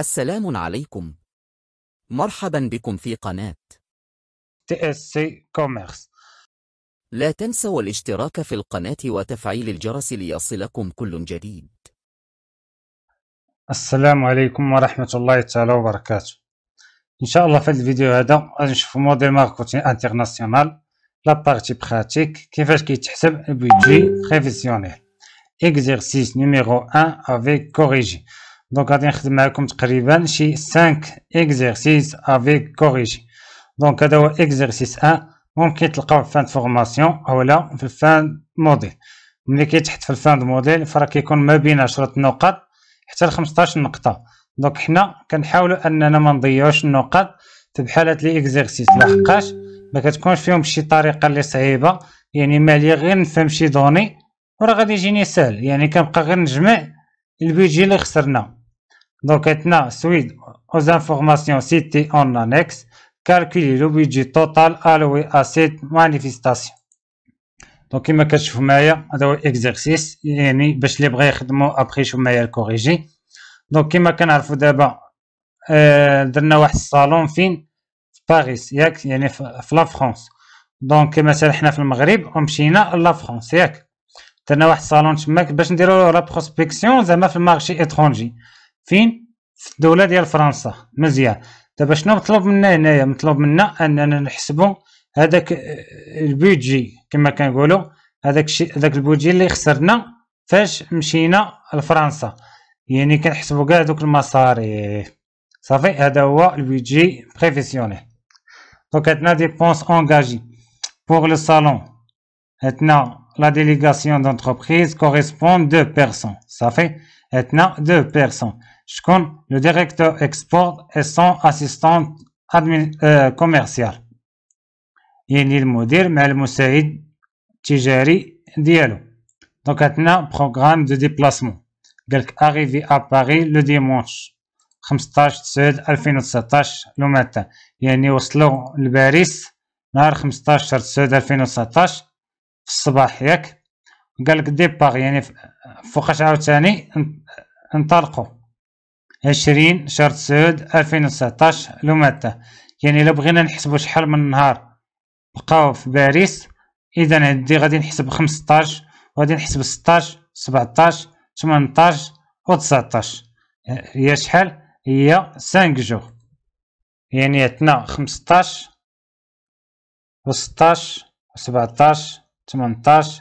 السلام عليكم مرحبا بكم في قناة TSC Commerce لا تنسوا الاشتراك في القناة وتفعيل الجرس ليصلكم كل جديد السلام عليكم ورحمة الله تعالى وبركاته إن شاء الله في الفيديو هذا غنشوفو موديل ماركتين انترناسيونال لا بارتي براتيك كيفاش كيتحسب البيدجي بريفيسيونيل اكزيرسيس نيميرو 1 افيك كوريجي دونك غادي نخدم معكم تقريبا شي 5 اكزرسيس افيك كوريجي دونك هذا هو اكزرسيس 1 ممكن تلقاو في فان فورماسيون اولا في الفان موديل ملي كيتحط في الفان موديل فراه كيكون ما بين 10 نقط حتى ل 15 نقطه دونك حنا كنحاولوا اننا ما نضيعوش النقط في بحال هاد لي اكزرسيس لحقاش ما كتكونش فيهم بشي طريقه اللي صعيبه يعني مالي غير نفهم شي دوني وراه غادي يجيني سهل يعني كنبقى غير نجمع البيجي اللي خسرنا Donc maintenant, suite aux informations citées en annexe, calculez le budget total alloué à cette manifestation. دونك كيما كتشوف معايا هذا هو اكزرسيس يعني باش اللي بغا يخدمو ابخي شوف معايا الكوريجي دونك كيما كنعرفو دابا آه درنا واحد الصالون فين في باريس ياك يعني في لا فرانس دونك مثلا حنا في المغرب ومشينا لا فرانس ياك درنا واحد الصالون تماك باش نديرو لا بروسبكسيون زعما في المارشي اترونجي فين في الدوله ديال فرنسا مزيان دابا شنو مطلوب منا هنايا مطلوب منا اننا نحسبوا هذاك آه، البيجي كما كنقولوا هذاك الشيء هذاك البيجي اللي خسرنا فاش مشينا لفرنسا يعني كنحسبوا كاع دوك المصاريف صافي هذا هو البيجي بريفيسيونيل دونك عندنا ديبونس انجاجي بور لو صالون عندنا لا ديليغاسيون دونتربريز كوريسبوند دو بيرسون صافي عندنا دو بيرسون شكون لو ديريكتور اكسبورت اي سون اسيستون كوميرسيال يعني المدير مع المساعد التجاري ديالو دونك عندنا بروغرام دو ديبلاسمون قالك اريفي ا باري لو ديمونش 15 9 2019 لو ماتا يعني وصلوا لباريس نهار 15 9 2019 في الصباح ياك قالك ديبار يعني فوقاش عاوتاني انطلقوا عشرين شهر تسعود ألفين وتسعطاش لوماتا يعني لو بغينا نحسبو شحال من نهار بقاو في باريس إذا عندي غادي نحسب خمسطاش وغادي نحسب سطاش سبعطاش تمنطاش و تسعطاش هي شحال هي سانك جوغ يعني عندنا خمسطاش و سطاش و سبعطاش تمنطاش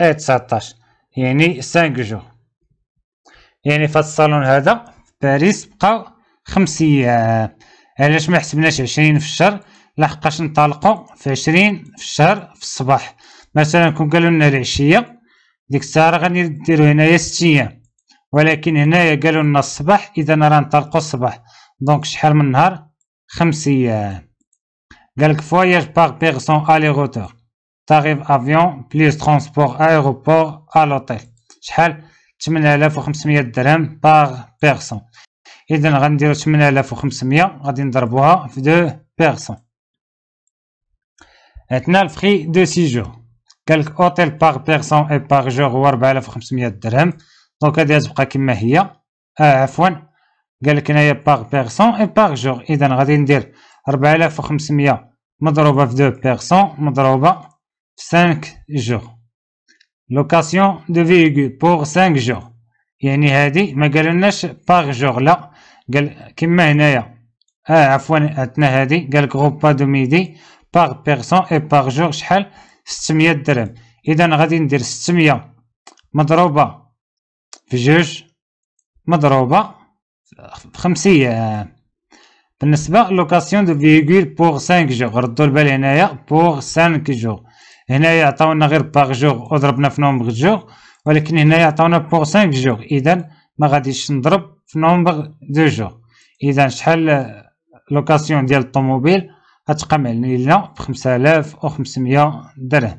اي تسعطاش يعني سانك جوغ يعني في الصالون هذا باريس بقاو خمس ايام آه، علاش ما حسبناش عشرين في الشهر لحقاش نطلقوا في عشرين في الشهر في الصباح مثلا كون قالوا لنا العشيه ديك الساعه راه غادي نديرو هنايا ست ايام ولكن هنايا قالوا لنا الصباح اذا راه نطلقوا الصباح دونك شحال من نهار خمس ايام قالك فواياج باغ بيغسون الي روتور تاريف افيون بليس ترونسبور ايروبور لوتيل شحال 8500 درهم باغ بيرسون اذا غنديرو 8500 غادي نضربوها في دو بيرسون عندنا الفري دو سيجور قال لك اوتيل باغ بيرسون اي باغ جور هو 4500 درهم دونك هادي غتبقى كما هي اه عفوا قالك هنايا باغ بيرسون اي باغ جور اذا غادي ندير 4500 مضروبه في دو بيرسون مضروبه في 5 جور لوكاسيون دو فيغو بور 5 جور يعني هادي ما قالناش باغ جور لا قال كما هنايا اه عفوا عندنا هادي قال لك غوبا دو ميدي باغ بيرسون اي باغ جور شحال 600 درهم اذا غادي ندير 600 مضروبه في جوج مضروبه في 5 ايام بالنسبه لوكاسيون دو فيغو بور 5 جور ردوا البال هنايا بور 5 جور هنا يعطونا غير باغ جوغ وضربنا في نومبغ جوغ ولكن هنا يعطونا بوغ 5 جوغ اذا ما غاديش نضرب في نومبغ دو جوغ اذا شحال لوكاسيون ديال الطوموبيل غتقام علينا ب 5500 درهم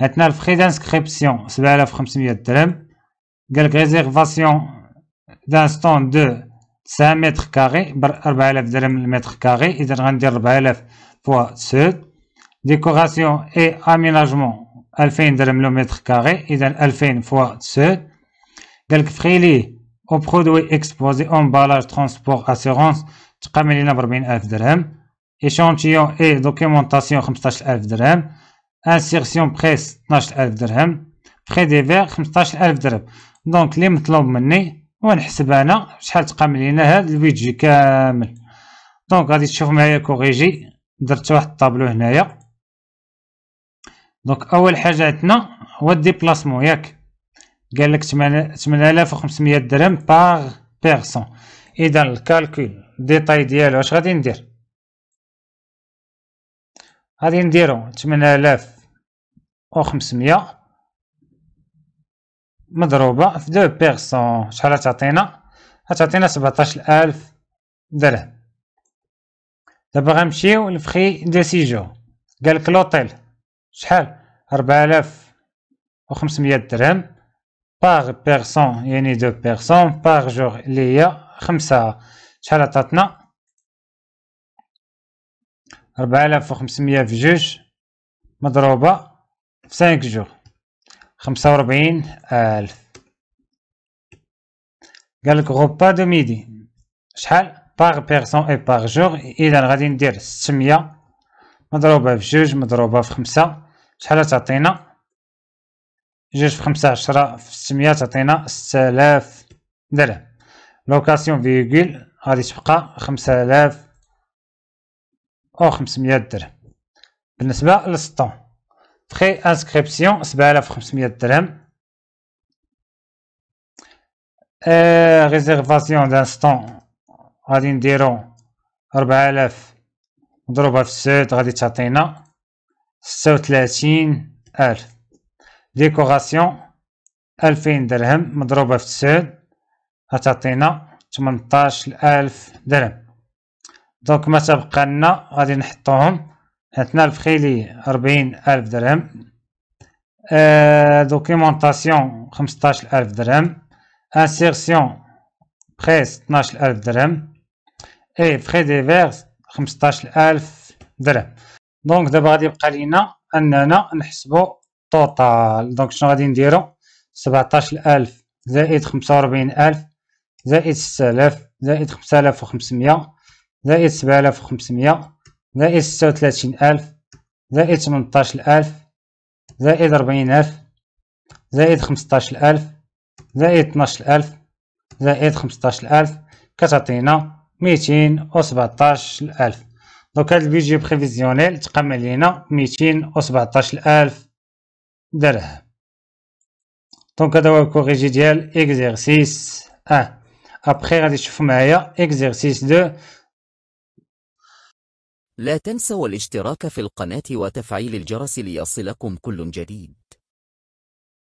عندنا الفخي دانسكريبسيون 7500 درهم قالك ريزيرفاسيون دانستون دو تسعة متر كاري ب 4000 درهم للمتر كاري اذا غندير 4000 بوا سود ديكوراسيون اي اميناجمون 2000 درهم لو متر كاري اذا 2000 فوا سود قالك فخيلي او برودوي اكسبوزي امبالاج ترونسبور اسيرونس تقام لينا ب 40000 درهم ايشونتيون اي خمسطاش 15000 درهم انسيرسيون بريس 12000 درهم فخي ديفير 15000 درهم دونك لي مطلوب مني ونحسب انا شحال تقام لينا هاد الفيديو كامل دونك غادي تشوف معايا كوريجي درت واحد الطابلو هنايا دونك اول حاجه عندنا هو الديبلاسمون ياك قال لك 8500 درهم باغ بيرسون اذا الكالكول ديتاي ديالو اش غادي ندير غادي نديرو 8500 مضروبه في دو بيرسون شحال تعطينا تعطينا 17000 درهم دابا غنمشيو لفخي دي سيجور قالك لوطيل شحال 4500 درهم باغ بيرسون يعني دو بيرسون باغ جوغ اللي هي خمسة شحال عطاتنا 4500 في جوج مضروبة في 5 جوغ 45000 قالك غوبا دو ميدي شحال باغ بيرسون اي باغ جوغ اذا غادي ندير 600 مضروبة في جوج مضروبة في خمسة شحال تعطينا جوج في خمسة عشرة في ستمية تعطينا ستالاف درهم لوكاسيون فيكول غادي تبقى خمسالاف أو خمسمية درهم بالنسبة للسطون فخي انسكريبسيون و وخمسمية درهم آه ريزيرفاسيون دان سطون غادي نديرو الاف مضروبة في السود غادي تعطينا ستة ألف ديكوغاسيون ألفين درهم مضروبة في تسعود غتعطينا تمنطاش ألف درهم دونك ما تبقى لنا غادي نحطوهم عندنا الفخيلي ربعين ألف درهم أه دوكيمونطاسيون خمسطاش ألف درهم انسيرسيون بخيس طناش ألف درهم اي فخي ديفيرس خمسطاش ألف درهم دونك دابا غادي يبقى لينا اننا نحسبو طوطال دونك شنو غادي نديرو الف زائد خمسة وربعين الف زائد ستالاف زائد خمسالاف وخمسميه زائد سبعلاف وخمسميه زائد ستة وثلاثين الف زائد تمنطاش الف زائد ربعين الف زائد خمسطاش الف زائد طناش الف زائد خمسطاش الف كتعطينا ميتين وسبعطاش الف دونك هاد البيجي بريفيزيونيل تقام علينا ميتين أو سبعطاش ألف درهم دونك هذا هو الكوريجي ديال اكزيرسيس أه أبخي غادي تشوفو معايا اكزيرسيس دو لا تنسوا الاشتراك في القناة وتفعيل الجرس ليصلكم كل جديد